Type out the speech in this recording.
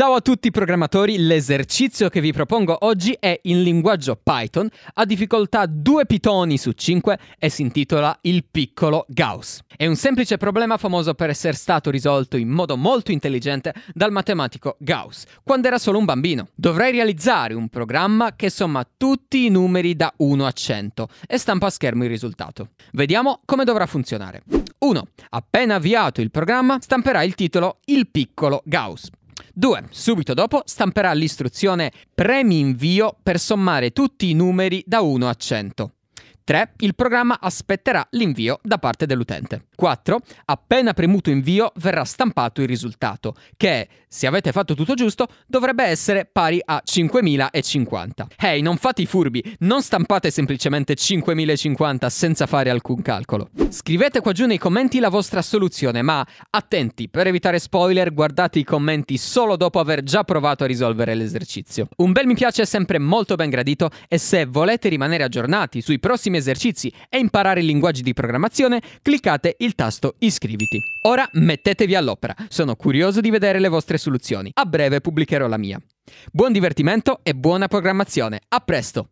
Ciao a tutti i programmatori, l'esercizio che vi propongo oggi è in linguaggio Python, ha difficoltà 2 pitoni su 5 e si intitola Il piccolo Gauss. È un semplice problema famoso per essere stato risolto in modo molto intelligente dal matematico Gauss, quando era solo un bambino. Dovrei realizzare un programma che somma tutti i numeri da 1 a 100 e stampa a schermo il risultato. Vediamo come dovrà funzionare. 1. Appena avviato il programma, stamperà il titolo Il piccolo Gauss. 2. Subito dopo stamperà l'istruzione premi invio per sommare tutti i numeri da 1 a 100. 3. Il programma aspetterà l'invio da parte dell'utente. 4. Appena premuto invio verrà stampato il risultato, che se avete fatto tutto giusto dovrebbe essere pari a 5050. Ehi, hey, non fate i furbi, non stampate semplicemente 5050 senza fare alcun calcolo. Scrivete qua giù nei commenti la vostra soluzione, ma attenti, per evitare spoiler guardate i commenti solo dopo aver già provato a risolvere l'esercizio. Un bel mi piace è sempre molto ben gradito e se volete rimanere aggiornati sui prossimi esercizi e imparare i linguaggi di programmazione, cliccate il tasto iscriviti. Ora mettetevi all'opera, sono curioso di vedere le vostre soluzioni. A breve pubblicherò la mia. Buon divertimento e buona programmazione. A presto!